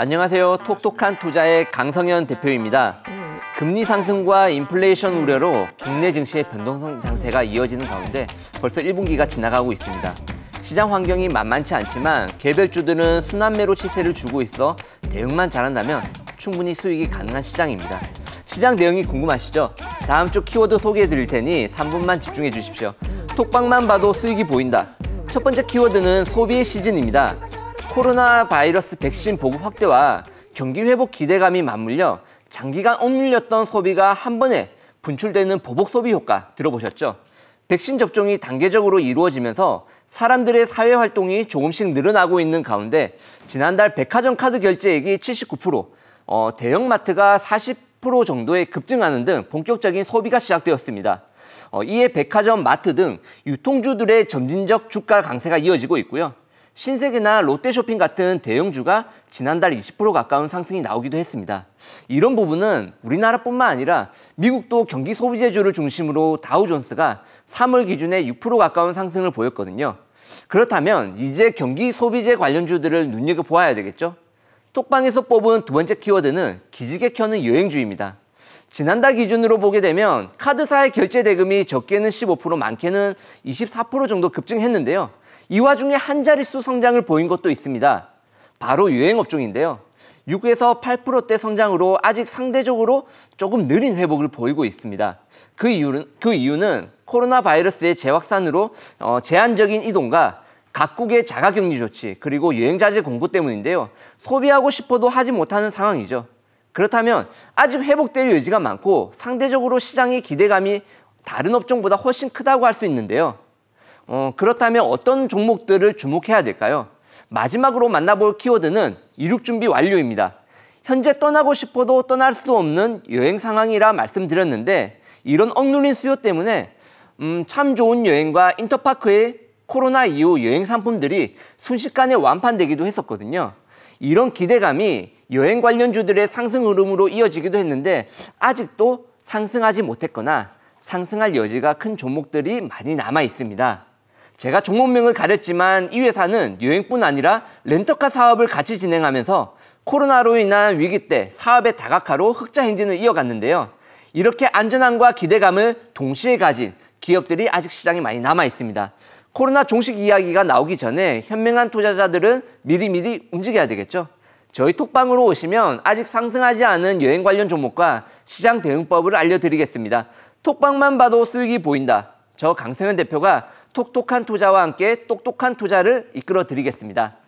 안녕하세요. 톡톡한 투자의 강성현 대표입니다. 금리 상승과 인플레이션 우려로 국내 증시의 변동성 장세가 이어지는 가운데 벌써 1분기가 지나가고 있습니다. 시장 환경이 만만치 않지만 개별주들은 순환매로 치세를 주고 있어 대응만 잘한다면 충분히 수익이 가능한 시장입니다. 시장 내용이 궁금하시죠? 다음 주 키워드 소개해 드릴 테니 3분만 집중해 주십시오. 톡방만 봐도 수익이 보인다. 첫 번째 키워드는 소비 시즌입니다. 코로나 바이러스 백신 보급 확대와 경기 회복 기대감이 맞물려 장기간 억눌렸던 소비가 한 번에 분출되는 보복 소비 효과 들어보셨죠? 백신 접종이 단계적으로 이루어지면서 사람들의 사회 활동이 조금씩 늘어나고 있는 가운데 지난달 백화점 카드 결제액이 79%, 어, 대형마트가 40% 정도에 급증하는 등 본격적인 소비가 시작되었습니다. 어, 이에 백화점, 마트 등 유통주들의 점진적 주가 강세가 이어지고 있고요. 신세계나 롯데쇼핑 같은 대형주가 지난달 20% 가까운 상승이 나오기도 했습니다. 이런 부분은 우리나라뿐만 아니라 미국도 경기 소비재주를 중심으로 다우존스가 3월 기준에 6% 가까운 상승을 보였거든요. 그렇다면 이제 경기 소비재 관련주들을 눈여겨보아야 되겠죠? 톡방에서 뽑은 두 번째 키워드는 기지개 켜는 여행주입니다. 지난달 기준으로 보게 되면 카드사의 결제 대금이 적게는 15% 많게는 24% 정도 급증했는데요. 이 와중에 한 자릿수 성장을 보인 것도 있습니다. 바로 유행업종인데요. 6에서 8%대 성장으로 아직 상대적으로 조금 느린 회복을 보이고 있습니다. 그 이유는, 그 이유는 코로나 바이러스의 재확산으로 어, 제한적인 이동과 각국의 자가격리 조치 그리고 여행자재 공급 때문인데요. 소비하고 싶어도 하지 못하는 상황이죠. 그렇다면 아직 회복될 여지가 많고 상대적으로 시장의 기대감이 다른 업종보다 훨씬 크다고 할 수 있는데요. 어, 그렇다면 어떤 종목들을 주목해야 될까요? 마지막으로 만나볼 키워드는 이륙 준비 완료입니다. 현재 떠나고 싶어도 떠날 수 없는 여행 상황이라 말씀드렸는데 이런 억눌린 수요 때문에 음, 참 좋은 여행과 인터파크의 코로나 이후 여행 상품들이 순식간에 완판되기도 했었거든요. 이런 기대감이 여행 관련주들의 상승 흐름으로 이어지기도 했는데 아직도 상승하지 못했거나 상승할 여지가 큰 종목들이 많이 남아 있습니다. 제가 종목명을 가렸지만 이 회사는 여행뿐 아니라 렌터카 사업을 같이 진행하면서 코로나로 인한 위기 때 사업의 다각화로 흑자 행진을 이어갔는데요. 이렇게 안전함과 기대감을 동시에 가진 기업들이 아직 시장에 많이 남아 있습니다. 코로나 종식 이야기가 나오기 전에 현명한 투자자들은 미리미리 움직여야 되겠죠. 저희 톡방으로 오시면 아직 상승하지 않은 여행 관련 종목과 시장 대응법을 알려드리겠습니다. 톡방만 봐도 쓸기 보인다. 저 강성현 대표가 똑똑한 투자와 함께 똑똑한 투자를 이끌어 드리겠습니다.